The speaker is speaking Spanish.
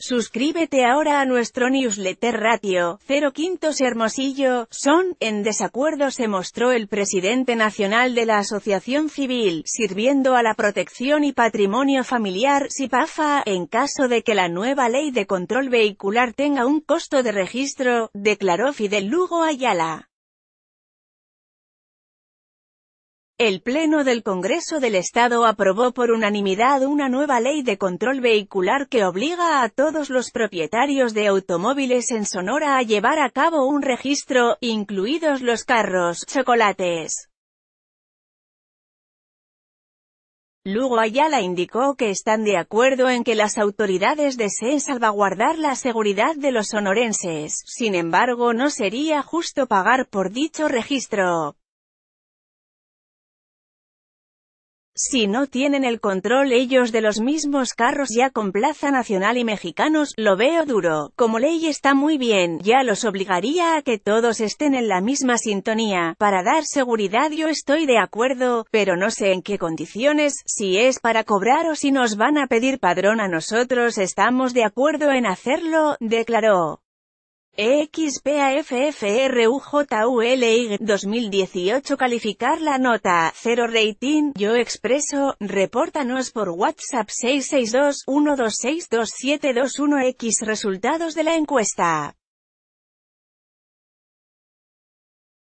Suscríbete ahora a nuestro newsletter Ratio, 0 Quintos Hermosillo, son, en desacuerdo se mostró el presidente nacional de la Asociación Civil, sirviendo a la protección y patrimonio familiar, SIPAFA, en caso de que la nueva ley de control vehicular tenga un costo de registro, declaró Fidel Lugo Ayala. El Pleno del Congreso del Estado aprobó por unanimidad una nueva ley de control vehicular que obliga a todos los propietarios de automóviles en Sonora a llevar a cabo un registro, incluidos los carros, chocolates. Lugo Ayala indicó que están de acuerdo en que las autoridades deseen salvaguardar la seguridad de los sonorenses, sin embargo no sería justo pagar por dicho registro, Si no tienen el control ellos de los mismos carros ya con Plaza Nacional y Mexicanos, lo veo duro. Como ley está muy bien, ya los obligaría a que todos estén en la misma sintonía. Para dar seguridad yo estoy de acuerdo, pero no sé en qué condiciones, si es para cobrar o si nos van a pedir padrón a nosotros estamos de acuerdo en hacerlo, declaró. EXPAFFRUJULY 2018 Calificar la nota, 0 rating, yo expreso, repórtanos por WhatsApp 662 126 x Resultados de la encuesta